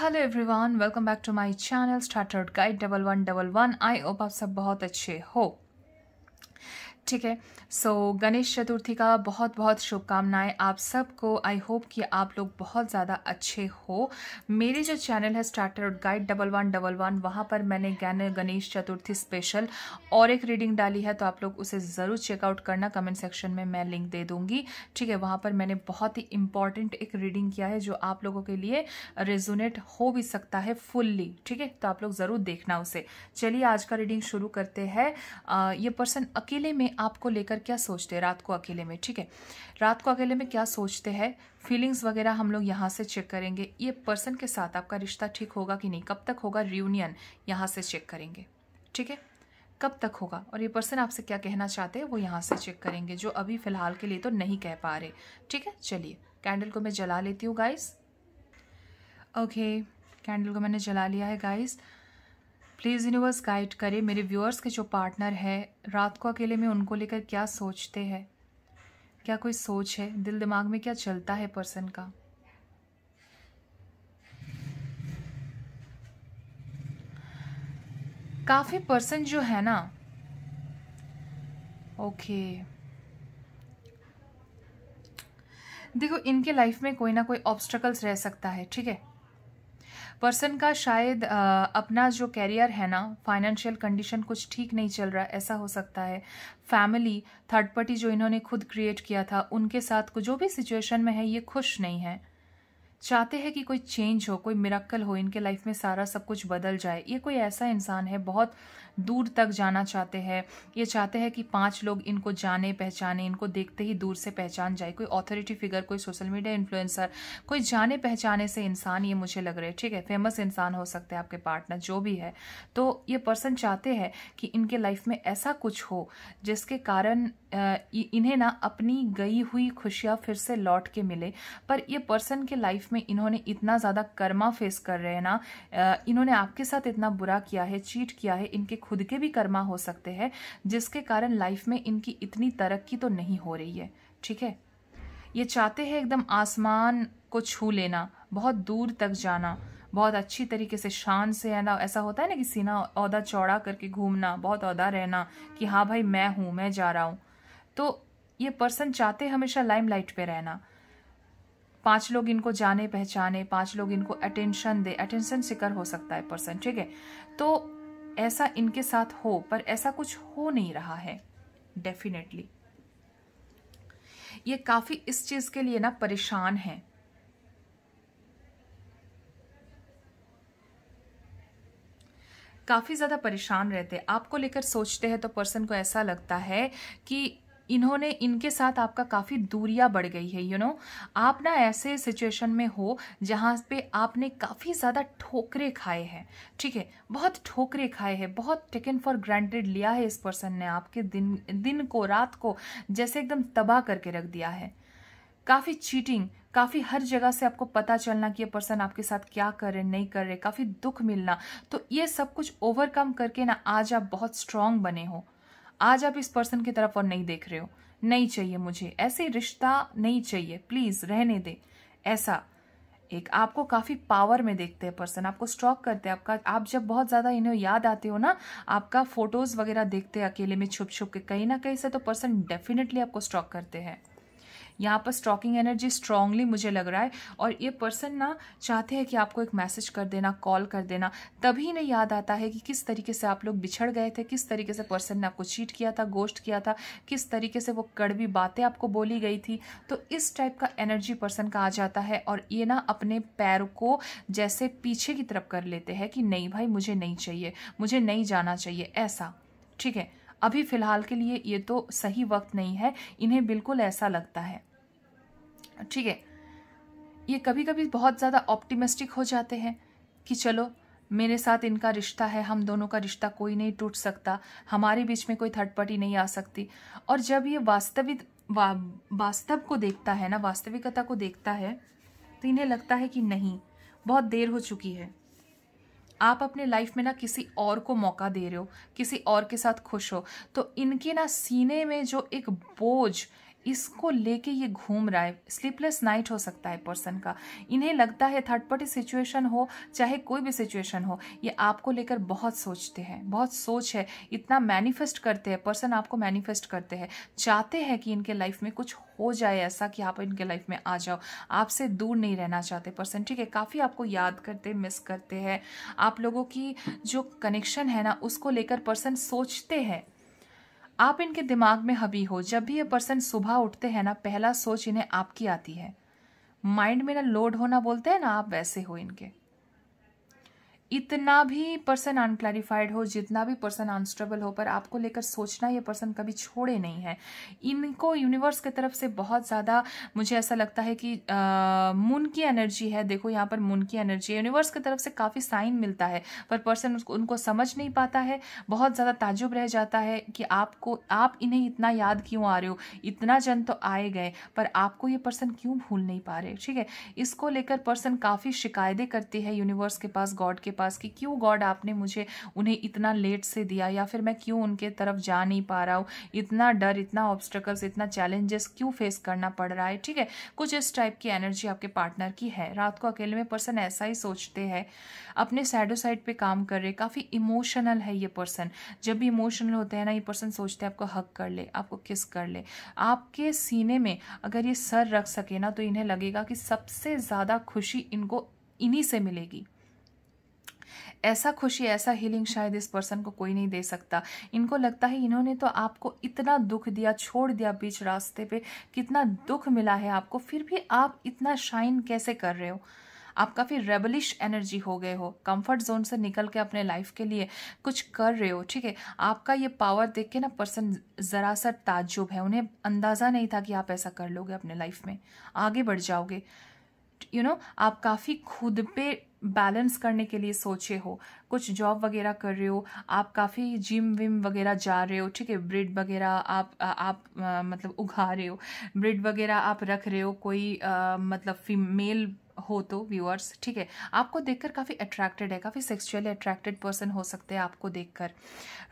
Hello everyone welcome back to my channel star tarot guide double one double one I hope आप सब बहुत अच्छे हो ठीक है सो गणेश चतुर्थी का बहुत बहुत शुभकामनाएं आप सबको आई होप कि आप लोग बहुत ज़्यादा अच्छे हो मेरे जो चैनल है star tarot guide double one double one वहाँ पर मैंने गणेश चतुर्थी स्पेशल और एक रीडिंग डाली है तो आप लोग उसे ज़रूर चेकआउट करना कमेंट सेक्शन में मैं लिंक दे दूँगी ठीक है वहाँ पर मैंने बहुत ही इंपॉर्टेंट एक रीडिंग किया है जो आप लोगों के लिए रेजुनेट हो भी सकता है फुल्ली ठीक है तो आप लोग ज़रूर देखना उसे चलिए आज का रीडिंग शुरू करते हैं ये पर्सन अकेले में आपको लेकर क्या सोचते हैं रात को अकेले में ठीक है रात को अकेले में क्या सोचते हैं फीलिंग्स वगैरह हम लोग यहाँ से चेक करेंगे ये पर्सन के साथ आपका रिश्ता ठीक होगा कि नहीं कब तक होगा रियूनियन यहाँ से चेक करेंगे ठीक है कब तक होगा और ये पर्सन आपसे क्या कहना चाहते हैं वो यहाँ से चेक करेंगे जो अभी फ़िलहाल के लिए तो नहीं कह पा रहे ठीक है चलिए कैंडल को मैं जला लेती हूँ गाइस ओके कैंडल को मैंने जला लिया है गाइस प्लीज़ यूनिवर्स गाइड करे मेरे व्यूअर्स के जो पार्टनर है रात को अकेले में उनको लेकर क्या सोचते हैं क्या कोई सोच है दिल दिमाग में क्या चलता है पर्सन का काफ़ी पर्सन जो है ना ओके देखो इनके लाइफ में कोई ना कोई ऑब्स्टकल्स रह सकता है ठीक है पर्सन का शायद अपना जो कैरियर है ना फाइनेंशियल कंडीशन कुछ ठीक नहीं चल रहा ऐसा हो सकता है फैमिली थर्ड पार्टी जो इन्होंने खुद क्रिएट किया था उनके साथ जो भी सिचुएशन में है ये खुश नहीं है चाहते हैं कि कोई चेंज हो कोई मिरक्कल हो इनके लाइफ में सारा सब कुछ बदल जाए ये कोई ऐसा इंसान है बहुत दूर तक जाना चाहते हैं ये चाहते हैं कि पांच लोग इनको जाने पहचाने इनको देखते ही दूर से पहचान जाए कोई ऑथोरिटी फिगर कोई सोशल मीडिया इन्फ्लुएंसर कोई जाने पहचाने से इंसान ये मुझे लग रहा है ठीक है फेमस इंसान हो सकते हैं आपके पार्टनर जो भी है तो ये पर्सन चाहते हैं कि इनके लाइफ में ऐसा कुछ हो जिसके कारण इन्हें ना अपनी गई हुई खुशियाँ फिर से लौट के मिले पर ये पर्सन के लाइफ में इन्होंने इतना ज़्यादा कर्मा फेस कर रहे हैं ना इन्होंने आपके साथ इतना बुरा किया है चीट किया है इनके खुद के भी कर्मा हो सकते हैं जिसके कारण लाइफ में इनकी इतनी तरक्की तो नहीं हो रही है ठीक है ये चाहते हैं एकदम आसमान को छू लेना बहुत दूर तक जाना बहुत अच्छी तरीके से शान से है ना ऐसा होता है ना कि सीना औदा चौड़ा करके घूमना बहुत औदा रहना कि हाँ भाई मैं हूँ मैं जा रहा हूँ तो ये पर्सन चाहते हमेशा लाइमलाइट पे रहना पांच लोग इनको जाने पहचाने पांच लोग इनको अटेंशन दे अटेंशन सिकर हो सकता है पर्सन ठीक है तो ऐसा इनके साथ हो पर ऐसा कुछ हो नहीं रहा है डेफिनेटली ये काफी इस चीज के लिए ना परेशान है काफ़ी ज़्यादा परेशान रहते हैं आपको लेकर सोचते हैं तो पर्सन को ऐसा लगता है कि इन्होंने इनके साथ आपका काफ़ी दूरियां बढ़ गई है यू you नो know? आप ना ऐसे सिचुएशन में हो जहाँ पे आपने काफ़ी ज़्यादा ठोकरे खाए हैं ठीक है बहुत ठोकरे खाए हैं बहुत टेकन फॉर ग्रांटेड लिया है इस पर्सन ने आपके दिन दिन को रात को जैसे एकदम तबाह करके रख दिया है काफ़ी चीटिंग काफ़ी हर जगह से आपको पता चलना कि ये पर्सन आपके साथ क्या कर रहे नहीं कर रहे काफ़ी दुख मिलना तो ये सब कुछ ओवरकम करके ना आज आप बहुत स्ट्रांग बने हो आज आप इस पर्सन की तरफ और नहीं देख रहे हो नहीं चाहिए मुझे ऐसे रिश्ता नहीं चाहिए प्लीज रहने दे ऐसा एक आपको काफ़ी पावर में देखते हैं पर्सन आपको स्ट्रॉक करते हैं आपका आप जब बहुत ज़्यादा इन्हें याद आते हो ना आपका फोटोज़ वगैरह देखते हैं अकेले में छुप छुप के कहीं ना कहीं से तो पर्सन डेफिनेटली आपको स्ट्रॉक करते हैं यहाँ पर स्टॉकिंग एनर्जी स्ट्रांगली मुझे लग रहा है और ये पर्सन ना चाहते हैं कि आपको एक मैसेज कर देना कॉल कर देना तभी इन्हें याद आता है कि किस तरीके से आप लोग बिछड़ गए थे किस तरीके से पर्सन ने आपको चीट किया था गोश्त किया था किस तरीके से वो कड़वी बातें आपको बोली गई थी तो इस टाइप का एनर्जी पर्सन का आ जाता है और ये ना अपने पैर को जैसे पीछे की तरफ कर लेते हैं कि नहीं भाई मुझे नहीं चाहिए मुझे नहीं जाना चाहिए ऐसा ठीक है अभी फ़िलहाल के लिए ये तो सही वक्त नहीं है इन्हें बिल्कुल ऐसा लगता है ठीक है ये कभी कभी बहुत ज़्यादा ऑप्टिमिस्टिक हो जाते हैं कि चलो मेरे साथ इनका रिश्ता है हम दोनों का रिश्ता कोई नहीं टूट सकता हमारे बीच में कोई थर्ड पार्टी नहीं आ सकती और जब ये वास्तविक वा, वास्तव को देखता है ना वास्तविकता को देखता है तो इन्हें लगता है कि नहीं बहुत देर हो चुकी है आप अपने लाइफ में ना किसी और को मौका दे रहे हो किसी और के साथ खुश हो तो इनके ना सीने में जो एक बोझ इसको लेके ये घूम रहा है स्लीपलेस नाइट हो सकता है पर्सन का इन्हें लगता है थर्ड पार्टी सिचुएशन हो चाहे कोई भी सिचुएशन हो ये आपको लेकर बहुत सोचते हैं बहुत सोच है इतना मैनिफेस्ट करते हैं पर्सन आपको मैनिफेस्ट करते हैं चाहते हैं कि इनके लाइफ में कुछ हो जाए ऐसा कि आप इनके लाइफ में आ जाओ आपसे दूर नहीं रहना चाहते पर्सन ठीक है काफ़ी आपको याद करते मिस करते हैं आप लोगों की जो कनेक्शन है ना उसको लेकर पर्सन सोचते हैं आप इनके दिमाग में हबी हो जब भी ये पर्सन सुबह उठते हैं ना पहला सोच इन्हें आपकी आती है माइंड में ना लोड होना बोलते हैं ना आप वैसे हो इनके इतना भी पर्सन अनक्लैरिफाइड हो जितना भी पर्सन अनस्टेबल हो पर आपको लेकर सोचना ये पर्सन कभी छोड़े नहीं है इनको यूनिवर्स की तरफ से बहुत ज़्यादा मुझे ऐसा लगता है कि मून की एनर्जी है देखो यहाँ पर मून की एनर्जी यूनिवर्स की तरफ से काफ़ी साइन मिलता है पर पर्सन उसको उनको समझ नहीं पाता है बहुत ज़्यादा ताजुब रह जाता है कि आपको आप इन्हें इतना याद क्यों आ रहे हो इतना जन तो आए गए पर आपको ये पर्सन क्यों भूल नहीं पा रहे ठीक है इसको लेकर पर्सन काफ़ी शिकायतें करती है यूनिवर्स के पास गॉड के पास कि क्यों गॉड आपने मुझे उन्हें इतना लेट से दिया या फिर मैं क्यों उनके तरफ जा नहीं पा रहा हूँ इतना डर इतना ऑब्स्टकल्स इतना चैलेंजेस क्यों फेस करना पड़ रहा है ठीक है कुछ इस टाइप की एनर्जी आपके पार्टनर की है रात को अकेले में पर्सन ऐसा ही सोचते हैं अपने सैडो साइड पर काम कर रहे काफ़ी इमोशनल है ये पर्सन जब भी इमोशनल होते हैं ना ये पर्सन सोचते हैं आपको हक कर ले आपको किस कर ले आपके सीने में अगर ये सर रख सके ना तो इन्हें लगेगा कि सबसे ज़्यादा खुशी इनको इन्हीं से मिलेगी ऐसा खुशी ऐसा हीलिंग शायद इस पर्सन को कोई नहीं दे सकता इनको लगता है इन्होंने तो आपको इतना दुख दिया छोड़ दिया बीच रास्ते पे कितना दुख मिला है आपको फिर भी आप इतना शाइन कैसे कर रहे हो आप काफ़ी रेबलिश एनर्जी हो गए हो कंफर्ट जोन से निकल के अपने लाइफ के लिए कुछ कर रहे हो ठीक है आपका ये पावर देख के ना पर्सन ज़रा सा ताजुब है उन्हें अंदाज़ा नहीं था कि आप ऐसा कर लोगे अपने लाइफ में आगे बढ़ जाओगे यू you नो know, आप काफ़ी खुद पे बैलेंस करने के लिए सोचे हो कुछ जॉब वगैरह कर रहे हो आप काफ़ी जिम विम वगैरह जा रहे हो ठीक है ब्रेड वगैरह आप आप आ, मतलब उगा रहे हो ब्रेड वगैरह आप रख रहे हो कोई आ, मतलब फीमेल हो तो व्यूअर्स ठीक है आपको देखकर काफ़ी अट्रैक्टेड है काफ़ी सेक्सुअली अट्रैक्टेड पर्सन हो सकते हैं आपको देखकर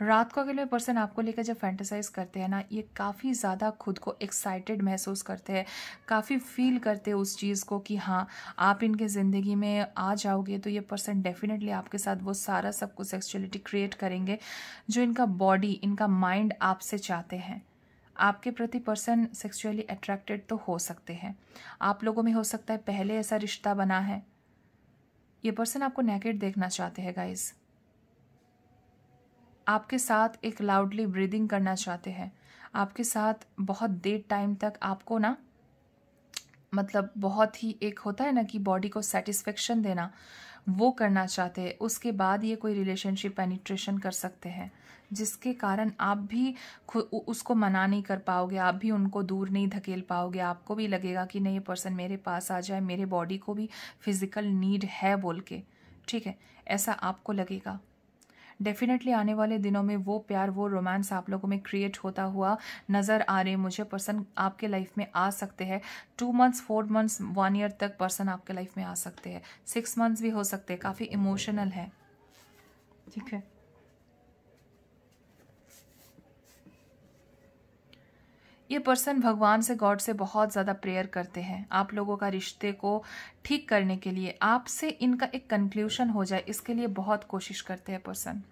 रात को अगले पर्सन आपको लेकर जब फैंटिसाइज करते हैं ना ये काफ़ी ज़्यादा खुद को एक्साइटेड महसूस करते हैं काफ़ी फील करते हैं उस चीज़ को कि हाँ आप इनके ज़िंदगी में आ जाओगे तो ये पर्सन डेफिनेटली आपके साथ वो सारा सब कुछ सेक्सुअलिटी क्रिएट करेंगे जो इनका बॉडी इनका माइंड आपसे चाहते हैं आपके प्रति पर्सन सेक्सुअली अट्रैक्टेड तो हो सकते हैं आप लोगों में हो सकता है पहले ऐसा रिश्ता बना है ये पर्सन आपको नेकेड देखना चाहते हैं गाइज आपके साथ एक लाउडली ब्रीदिंग करना चाहते हैं आपके साथ बहुत देर टाइम तक आपको ना मतलब बहुत ही एक होता है ना कि बॉडी को सेटिस्फेक्शन देना वो करना चाहते हैं उसके बाद ये कोई रिलेशनशिप पेनिट्रेशन कर सकते हैं जिसके कारण आप भी उसको मना नहीं कर पाओगे आप भी उनको दूर नहीं धकेल पाओगे आपको भी लगेगा कि नहीं ये पर्सन मेरे पास आ जाए मेरे बॉडी को भी फिज़िकल नीड है बोल के ठीक है ऐसा आपको लगेगा डेफिनेटली आने वाले दिनों में वो प्यार वो रोमांस आप लोगों में क्रिएट होता हुआ नज़र आ रहे मुझे पर्सन आपके लाइफ में आ सकते हैं two months four months one year तक पर्सन आपके लाइफ में आ सकते हैं सिक्स मंथ्स भी हो सकते हैं काफ़ी इमोशनल है ठीक है ये पर्सन भगवान से गॉड से बहुत ज़्यादा प्रेयर करते हैं आप लोगों का रिश्ते को ठीक करने के लिए आपसे इनका एक कंक्लूशन हो जाए इसके लिए बहुत कोशिश करते हैं पर्सन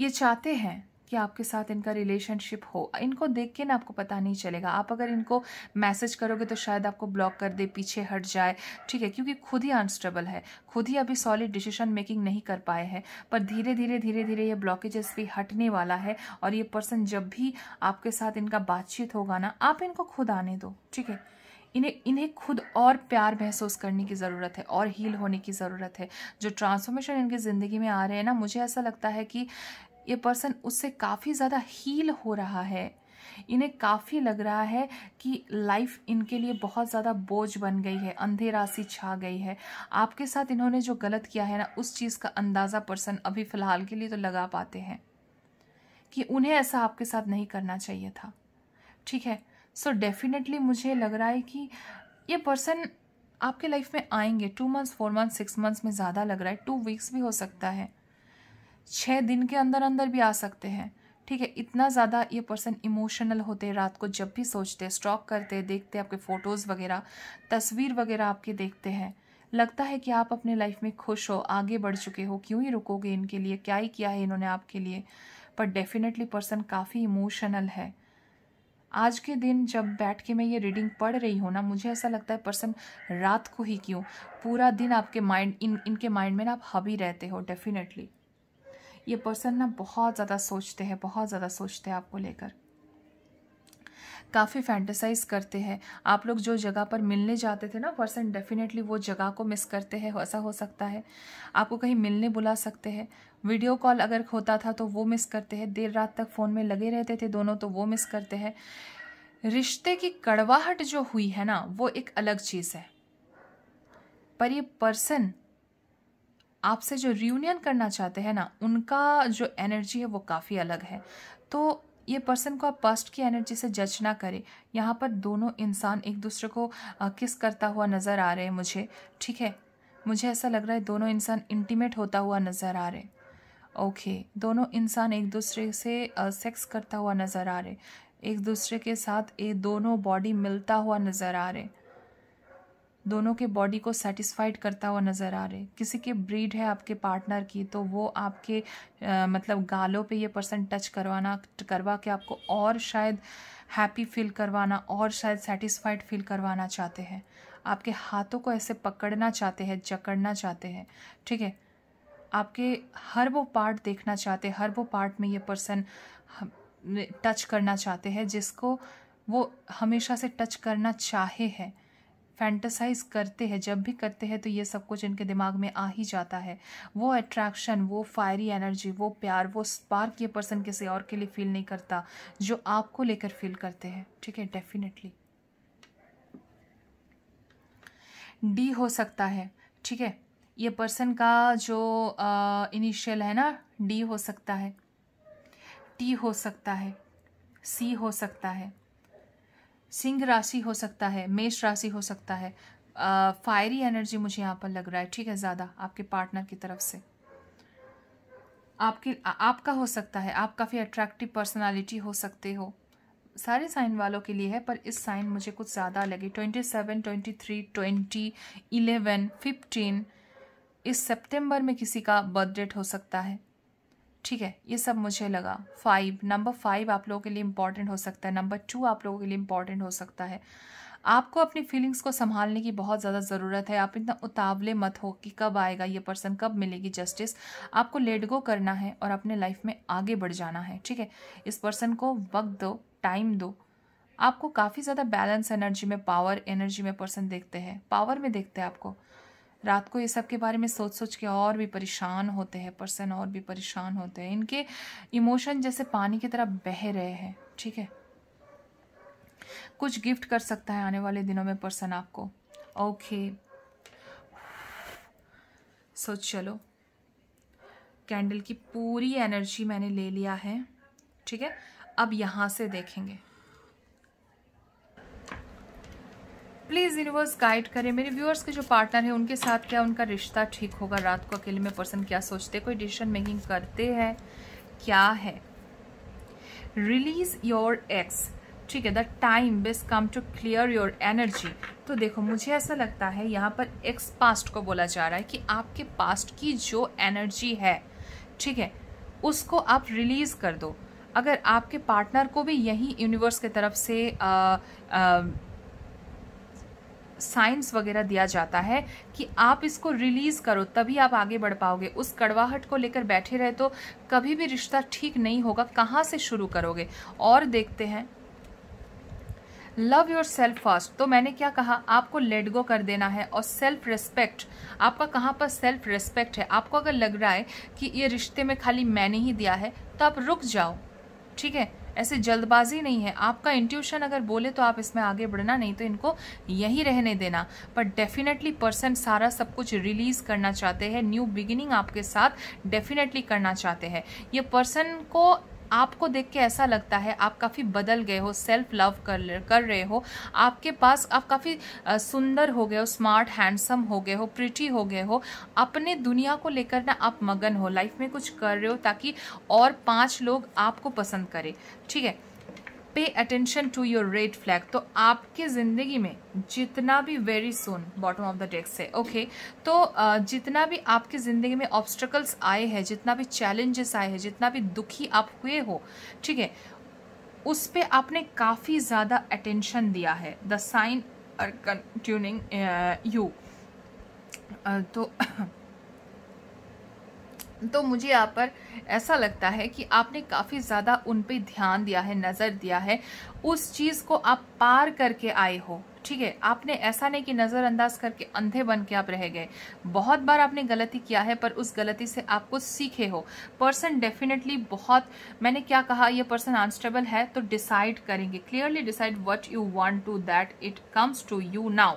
ये चाहते हैं कि आपके साथ इनका रिलेशनशिप हो इनको देख के ना आपको पता नहीं चलेगा आप अगर इनको मैसेज करोगे तो शायद आपको ब्लॉक कर दे पीछे हट जाए ठीक है क्योंकि खुद ही अनस्टेबल है खुद ही अभी सॉलिड डिसीजन मेकिंग नहीं कर पाए हैं पर धीरे धीरे धीरे धीरे ये ब्लॉकेजेस भी हटने वाला है और ये पर्सन जब भी आपके साथ इनका बातचीत होगा ना आप इनको खुद आने दो ठीक है इन्हें इन्हें खुद और प्यार महसूस करने की ज़रूरत है और हील होने की ज़रूरत है जो ट्रांसफॉर्मेशन इनकी ज़िंदगी में आ रहे हैं ना मुझे ऐसा लगता है कि ये पर्सन उससे काफ़ी ज़्यादा हील हो रहा है इन्हें काफ़ी लग रहा है कि लाइफ इनके लिए बहुत ज़्यादा बोझ बन गई है अंधे राशि छा गई है आपके साथ इन्होंने जो गलत किया है ना उस चीज़ का अंदाज़ा पर्सन अभी फ़िलहाल के लिए तो लगा पाते हैं कि उन्हें ऐसा आपके साथ नहीं करना चाहिए था ठीक है सो so डेफिनेटली मुझे लग रहा है कि ये पर्सन आपके लाइफ में आएंगे two months four months six months में ज़्यादा लग रहा है टू वीक्स भी हो सकता है छः दिन के अंदर अंदर भी आ सकते हैं ठीक है इतना ज़्यादा ये पर्सन इमोशनल होते रात को जब भी सोचते स्टॉक करते देखते आपके फ़ोटोज़ वगैरह तस्वीर वगैरह आपके देखते हैं लगता है कि आप अपने लाइफ में खुश हो आगे बढ़ चुके हो क्यों ही रुकोगे इनके लिए क्या ही किया है इन्होंने आपके लिए पर डेफिनेटली पर्सन काफ़ी इमोशनल है आज के दिन जब बैठ के मैं ये रीडिंग पढ़ रही हूँ ना मुझे ऐसा लगता है पर्सन रात को ही क्यों पूरा दिन आपके माइंड इन इनके माइंड में ना आप हवी रहते हो डेफिनेटली ये पर्सन ना बहुत ज़्यादा सोचते हैं बहुत ज़्यादा सोचते हैं आपको लेकर काफ़ी फैंटेसाइज करते हैं आप लोग जो जगह पर मिलने जाते थे ना पर्सन डेफिनेटली वो जगह को मिस करते हैं ऐसा हो सकता है आपको कहीं मिलने बुला सकते हैं वीडियो कॉल अगर होता था तो वो मिस करते हैं देर रात तक फ़ोन में लगे रहते थे दोनों तो वो मिस करते हैं रिश्ते की कड़वाहट जो हुई है ना वो एक अलग चीज़ है पर ये पर्सन आपसे जो रियूनियन करना चाहते हैं ना उनका जो एनर्जी है वो काफ़ी अलग है तो ये पर्सन को आप पास्ट की एनर्जी से जज ना करें यहाँ पर दोनों इंसान एक दूसरे को किस करता हुआ नज़र आ रहे हैं मुझे ठीक है मुझे ऐसा लग रहा है दोनों इंसान इंटीमेट होता हुआ नज़र आ रहे हैं ओके okay, दोनों इंसान एक दूसरे से सेक्स करता हुआ नज़र आ रहे एक दूसरे के साथ ये दोनों बॉडी मिलता हुआ नज़र आ रहे दोनों के बॉडी को सेटिस्फाइड करता हुआ नज़र आ रहे किसी के ब्रीड है आपके पार्टनर की तो वो आपके आ, मतलब गालों पे ये पर्सन टच करवाना करवा के आपको और शायद हैप्पी फील करवाना और शायद सेटिस्फाइड फील करवाना चाहते हैं आपके हाथों को ऐसे पकड़ना चाहते हैं जकड़ना चाहते हैं ठीक है आपके हर वो पार्ट देखना चाहते हर वो पार्ट में ये पर्सन टच करना चाहते हैं जिसको वो हमेशा से टच करना चाहे हैं फैंटसाइज करते हैं जब भी करते हैं तो ये सब कुछ इनके दिमाग में आ ही जाता है वो अट्रैक्शन वो फायरी एनर्जी वो प्यार वो स्पार्क ये पर्सन किसी और के लिए फील नहीं करता जो आपको लेकर फील करते हैं ठीक है डेफिनेटली डी हो सकता है ठीक है ये पर्सन का जो इनिशियल है ना डी हो सकता है टी हो सकता है सी हो सकता है सिंह राशि हो सकता है मेष राशि हो सकता है फायरी एनर्जी मुझे यहाँ पर लग रहा है ठीक है ज़्यादा आपके पार्टनर की तरफ से आपकी आपका हो सकता है आप काफ़ी अट्रैक्टिव पर्सनालिटी हो सकते हो सारे साइन वालों के लिए है पर इस साइन मुझे कुछ ज़्यादा लगे twenty seven twenty three twenty eleven fifteen इस सितंबर में किसी का बर्थडेट हो सकता है ठीक है ये सब मुझे लगा फाइव नंबर फाइव आप लोगों के लिए इम्पॉर्टेंट हो सकता है नंबर टू आप लोगों के लिए इम्पॉर्टेंट हो सकता है आपको अपनी फीलिंग्स को संभालने की बहुत ज़्यादा ज़रूरत है आप इतना उतावले मत हो कि कब आएगा ये पर्सन कब मिलेगी जस्टिस आपको लेट गो करना है और अपने लाइफ में आगे बढ़ जाना है ठीक है इस पर्सन को वक्त दो टाइम दो आपको काफ़ी ज़्यादा बैलेंस एनर्जी में पावर एनर्जी में पर्सन देखते हैं पावर में देखते हैं आपको रात को ये सब के बारे में सोच सोच के और भी परेशान होते हैं पर्सन और भी परेशान होते हैं इनके इमोशन जैसे पानी की तरह बह रहे हैं ठीक है कुछ गिफ्ट कर सकता है आने वाले दिनों में पर्सन आपको ओके सोच चलो कैंडल की पूरी एनर्जी मैंने ले लिया है ठीक है अब यहाँ से देखेंगे प्लीज़ यूनिवर्स गाइड करें मेरे व्यूअर्स के जो पार्टनर हैं उनके साथ क्या उनका रिश्ता ठीक होगा रात को अकेले में पर्सन क्या सोचते कोई डिसीजन मेकिंग करते हैं क्या है रिलीज योर एक्स ठीक है the time is come to clear your energy तो देखो मुझे ऐसा लगता है यहाँ पर एक्स पास्ट को बोला जा रहा है कि आपके पास्ट की जो एनर्जी है ठीक है उसको आप रिलीज़ कर दो अगर आपके पार्टनर को भी यही यूनिवर्स की तरफ से आ, आ, साइंस वगैरह दिया जाता है कि आप इसको रिलीज़ करो तभी आप आगे बढ़ पाओगे उस कड़वाहट को लेकर बैठे रहे तो कभी भी रिश्ता ठीक नहीं होगा कहाँ से शुरू करोगे और देखते हैं लव योर सेल्फ फर्स्ट तो मैंने क्या कहा आपको लेट गो कर देना है और सेल्फ रेस्पेक्ट आपका कहाँ पर सेल्फ रेस्पेक्ट है आपको अगर लग रहा है कि ये रिश्ते में खाली मैंने ही दिया है तो आप रुक जाओ ठीक है ऐसे जल्दबाजी नहीं है आपका इंट्यूशन अगर बोले तो आप इसमें आगे बढ़ना नहीं तो इनको यहीं रहने देना पर डेफिनेटली पर्सन सारा सब कुछ रिलीज करना चाहते हैं न्यू बिगिनिंग आपके साथ डेफिनेटली करना चाहते हैं ये पर्सन को आपको देख के ऐसा लगता है आप काफ़ी बदल गए हो सेल्फ लव कर कर रहे हो आपके पास आप काफ़ी सुंदर हो गए हो स्मार्ट हैंडसम हो गए हो प्रिटी हो गए हो अपने दुनिया को लेकर ना आप मगन हो लाइफ में कुछ कर रहे हो ताकि और पांच लोग आपको पसंद करें ठीक है pay attention to your red flag तो आपके ज़िंदगी में जितना भी very soon bottom of the text है ओके okay? तो जितना भी आपकी ज़िंदगी में ऑब्स्टिकल्स आए हैं जितना भी चैलेंजेस आए हैं जितना भी दुखी आप हुए हो ठीक है उस पर आपने काफ़ी ज़्यादा अटेंशन दिया है the sign are continuing you तो तो मुझे यहाँ पर ऐसा लगता है कि आपने काफ़ी ज़्यादा उन पर ध्यान दिया है नज़र दिया है उस चीज़ को आप पार करके आए हो ठीक है आपने ऐसा नहीं कि नज़रअंदाज करके अंधे बन के आप रह गए बहुत बार आपने गलती किया है पर उस गलती से आप कुछ सीखे हो पर्सन डेफिनेटली बहुत मैंने क्या कहा ये पर्सन अनस्टेबल है तो डिसाइड करेंगे clearly decide what you want to that it comes to you now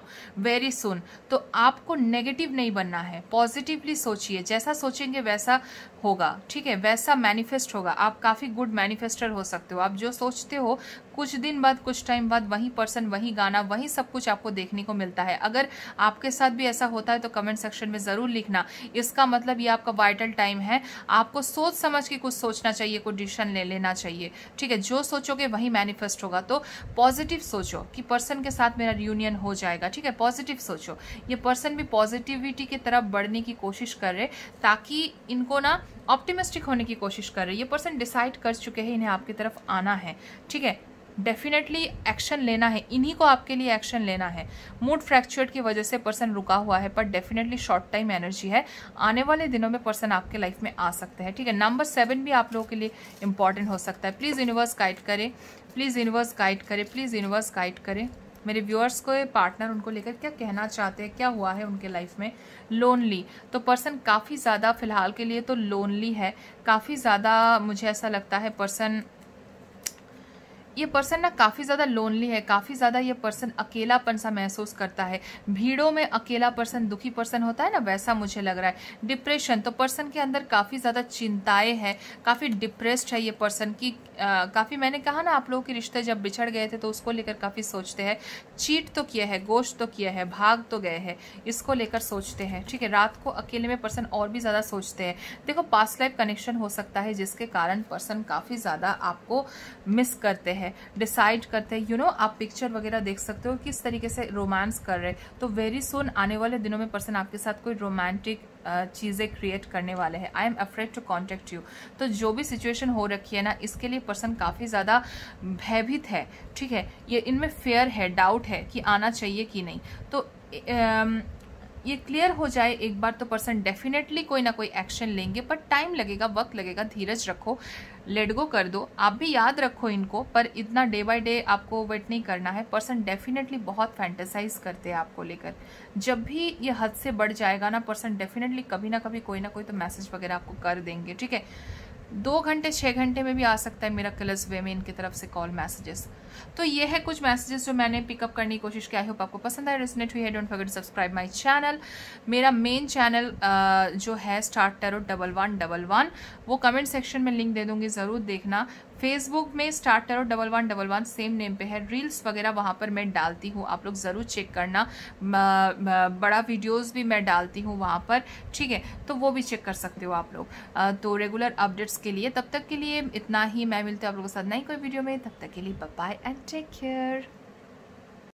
very soon तो आपको नेगेटिव नहीं बनना है पॉजिटिवली सोचिए जैसा सोचेंगे वैसा होगा ठीक है वैसा मैनिफेस्ट होगा आप काफ़ी गुड मैनिफेस्टर हो सकते हो आप जो सोचते हो कुछ दिन बाद कुछ टाइम बाद वही पर्सन वही गाना वही सब कुछ आपको देखने को मिलता है अगर आपके साथ भी ऐसा होता है तो कमेंट सेक्शन में ज़रूर लिखना इसका मतलब ये आपका वाइटल टाइम है आपको सोच समझ के कुछ सोचना चाहिए कुछ डिसीशन ले लेना चाहिए ठीक है जो सोचोगे वही मैनिफेस्ट होगा तो पॉजिटिव सोचो कि पर्सन के साथ मेरा रियूनियन हो जाएगा ठीक है पॉजिटिव सोचो ये पर्सन भी पॉजिटिविटी की तरफ बढ़ने की कोशिश कर रहे ताकि इनको ना ऑप्टिमिस्टिक होने की कोशिश कर रहे ये पर्सन डिसाइड कर चुके हैं इन्हें आपकी तरफ आना है ठीक है डेफिनेटली एक्शन लेना है इन्हीं को आपके लिए एक्शन लेना है मूड फ्रैक्चुएट की वजह से पर्सन रुका हुआ है पर डेफिनेटली शॉर्ट टाइम एनर्जी है आने वाले दिनों में पर्सन आपके लाइफ में आ सकते हैं ठीक है नंबर सेवन भी आप लोगों के लिए इंपॉर्टेंट हो सकता है प्लीज़ यूनिवर्स गाइड करें प्लीज़ यूनिवर्स गाइड करें प्लीज़ यूनिवर्स गाइड करें मेरे व्यूअर्स को पार्टनर उनको लेकर क्या कहना चाहते हैं क्या हुआ है उनके लाइफ में लोनली तो पर्सन काफ़ी ज़्यादा फिलहाल के लिए तो लोनली है काफ़ी ज़्यादा मुझे ऐसा लगता है पर्सन ये पर्सन ना काफ़ी ज़्यादा लोनली है काफ़ी ज़्यादा ये पर्सन अकेलापन सा महसूस करता है भीड़ों में अकेला पर्सन दुखी पर्सन होता है ना वैसा मुझे लग रहा है डिप्रेशन तो पर्सन के अंदर काफ़ी ज़्यादा चिंताएं हैं काफ़ी डिप्रेस्ड है ये पर्सन की काफ़ी मैंने कहा ना आप लोगों के रिश्ते जब बिछड़ गए थे तो उसको लेकर काफ़ी सोचते हैं चीट तो किया है गोश्त तो किया है भाग तो गए हैं इसको लेकर सोचते हैं ठीक है रात को अकेले में पर्सन और भी ज़्यादा सोचते हैं देखो पास्ट लाइफ कनेक्शन हो सकता है जिसके कारण पर्सन काफ़ी ज़्यादा आपको मिस करते हैं हैं डिसाइड करते हैं यू नो आप पिक्चर वगैरह देख सकते हो किस तरीके से रोमांस कर रहे हैं तो वेरी सुन आने वाले दिनों में पर्सन आपके साथ कोई रोमांटिक चीज़ें क्रिएट करने वाले हैं I am afraid to contact you तो जो भी सिचुएशन हो रखी है ना इसके लिए पर्सन काफ़ी ज़्यादा भयभीत है ठीक है ये इनमें फेयर है डाउट है कि आना चाहिए कि नहीं तो ये क्लियर हो जाए एक बार तो पर्सन डेफिनेटली कोई ना कोई एक्शन लेंगे पर टाइम लगेगा वक्त लगेगा धीरज रखो लेट गो कर दो आप भी याद रखो इनको पर इतना डे बाय डे आपको वेट नहीं करना है पर्सन डेफिनेटली बहुत फैंटेसाइज करते हैं आपको लेकर जब भी ये हद से बढ़ जाएगा ना पर्सन डेफिनेटली कभी ना कभी कोई ना कोई तो मैसेज वगैरह आपको कर देंगे ठीक है दो घंटे छः घंटे में भी आ सकता है मेरा कलर्स वे में इनकी तरफ से कॉल मैसेजेस तो ये है कुछ मैसेजेस जो मैंने पिकअप करने की कोशिश की आई होप आपको पसंद आए रिसनेट हुई है don't forget subscribe my channel मेरा मेन चैनल जो है star tarot double one double one वो कमेंट सेक्शन में लिंक दे दूंगी ज़रूर देखना फेसबुक में स्टार्टर और double one double one same name पे है रील्स वगैरह वहाँ पर मैं डालती हूँ आप लोग ज़रूर चेक करना बड़ा वीडियोस भी मैं डालती हूँ वहाँ पर ठीक है तो वो भी चेक कर सकते हो आप लोग तो रेगुलर अपडेट्स के लिए तब तक के लिए इतना ही मैं मिलती हूँ आप लोगों के साथ नई कोई वीडियो में तब तक के लिए बाय एंड टेक केयर